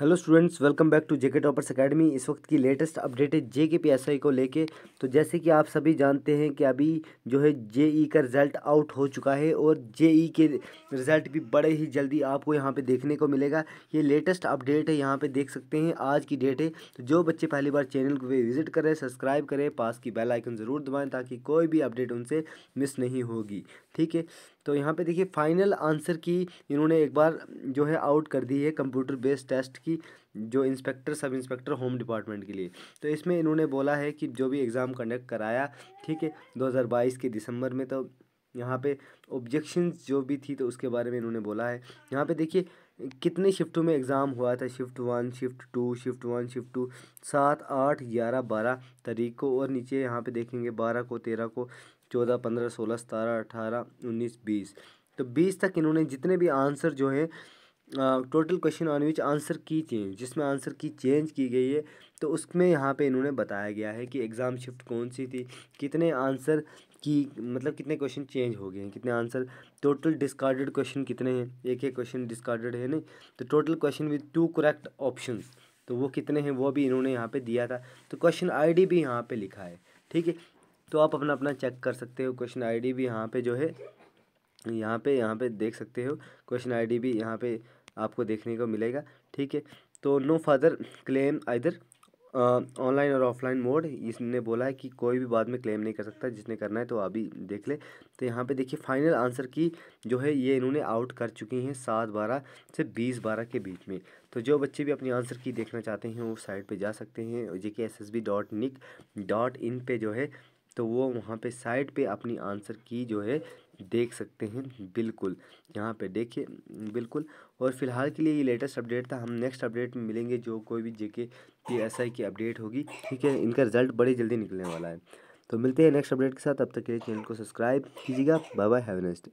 hello students welcome back to JK toppers academy इस वक्त की लेटेस्ट अपडेट है जे के पी को लेके तो जैसे कि आप सभी जानते हैं कि अभी जो है जे ई का रिज़ल्ट आउट हो चुका है और जे ई के रिज़ल्ट भी बड़े ही जल्दी आपको यहाँ पे देखने को मिलेगा ये लेटेस्ट अपडेट है यहाँ पे देख सकते हैं आज की डेट है तो जो बच्चे पहली बार चैनल को विजिट करें सब्सक्राइब करें पास की बेलाइकन ज़रूर दबाएँ ताकि कोई भी अपडेट उनसे मिस नहीं होगी ठीक है तो यहाँ पे देखिए फाइनल आंसर की इन्होंने एक बार जो है आउट कर दी है कंप्यूटर बेस्ड टेस्ट की जो inspector sub inspector home department के लिए तो इसमें इन्होंने बोला है कि जो भी एग्ज़ाम कंडक्ट कराया ठीक है दो के दिसंबर में तो यहाँ पे ऑब्जेक्शंस जो भी थी तो उसके बारे में इन्होंने बोला है यहाँ पे देखिए कितने शिफ्टों में एग्ज़ाम हुआ था shift one shift two shift one shift two सात आठ ग्यारह बारह तारीख को और नीचे यहाँ पे देखेंगे बारह को तेरह को चौदह पंद्रह सोलह सतारह अठारह उन्नीस बीस तो बीस तक इन्होंने जितने भी आंसर जो हैं total question on which answer key change जिसमें आंसर की चेंज की गई है तो उसमें यहाँ पे इन्होंने बताया गया है कि एग्ज़ाम शिफ्ट कौन सी थी कितने आंसर कि मतलब कितने क्वेश्चन चेंज हो गए हैं कितने आंसर टोटल डिस्कार्डेड क्वेश्चन कितने हैं एक एक क्वेश्चन डिस्कार्डेड है नहीं तो total question with two correct option तो वो कितने हैं वो भी इन्होंने यहाँ पे दिया था तो क्वेश्चन आईडी भी यहाँ पे लिखा है ठीक है तो आप अपना अपना चेक कर सकते हो क्वेश्चन आईडी भी यहाँ पे जो है यहाँ पे यहाँ पे देख सकते हो क्वेश्चन आईडी भी यहाँ पे आपको देखने को मिलेगा ठीक है तो no further claim either online और ऑफलाइन मोड इसने बोला है कि कोई भी बाद में क्लेम नहीं कर सकता जिसने करना है तो अभी देख ले तो यहाँ पे देखिए फाइनल आंसर की जो है ये इन्होंने आउट कर चुकी हैं सात बारह से बीस बारह के बीच में तो जो बच्चे भी अपनी आंसर की देखना चाहते हैं वो साइट पे जा सकते हैं J K S S B dot nic dot in पर जो है तो वो वहाँ पर साइट पर अपनी आंसर की जो है देख सकते हैं बिल्कुल यहाँ पे देखिए बिल्कुल और फिलहाल के लिए ये लेटेस्ट अपडेट था हम नेक्स्ट अपडेट में मिलेंगे जो कोई भी जेके पी एस आई की अपडेट होगी ठीक है इनका रिजल्ट बड़ी जल्दी निकलने वाला है तो मिलते हैं नेक्स्ट अपडेट के साथ अब तक के लिए चैनल को सब्सक्राइब कीजिएगा बाय बाय हैवे नेक्स्ट